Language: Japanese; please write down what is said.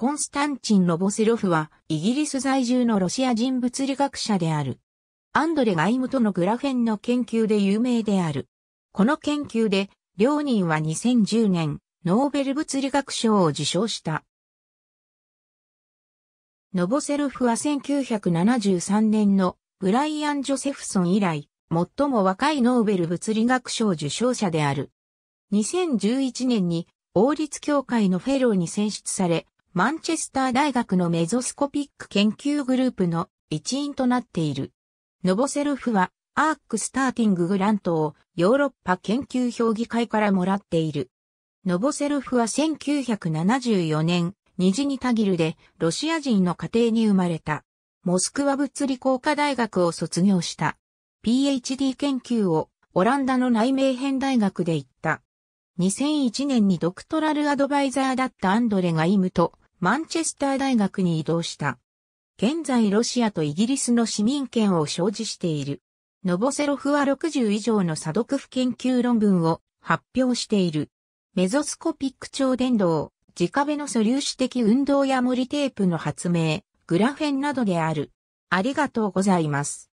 コンスタンチン・ロボセロフは、イギリス在住のロシア人物理学者である。アンドレ・ガイムとのグラフェンの研究で有名である。この研究で、両人は2010年、ノーベル物理学賞を受賞した。ノボセロフは1973年のブライアン・ジョセフソン以来、最も若いノーベル物理学賞受賞者である。2011年に王立協会のフェローに選出され、マンチェスター大学のメゾスコピック研究グループの一員となっている。ノボセルフはアークスターティンググラントをヨーロッパ研究評議会からもらっている。ノボセルフは1974年、ニジニタギルでロシア人の家庭に生まれた。モスクワ物理工科大学を卒業した。PhD 研究をオランダの内名編大学で行った。2001年にドクトラルアドバイザーだったアンドレがイムとマンチェスター大学に移動した。現在ロシアとイギリスの市民権を生じしている。ノボセロフは60以上の査読不研究論文を発表している。メゾスコピック超伝導、直壁の素粒子的運動や森テープの発明、グラフェンなどである。ありがとうございます。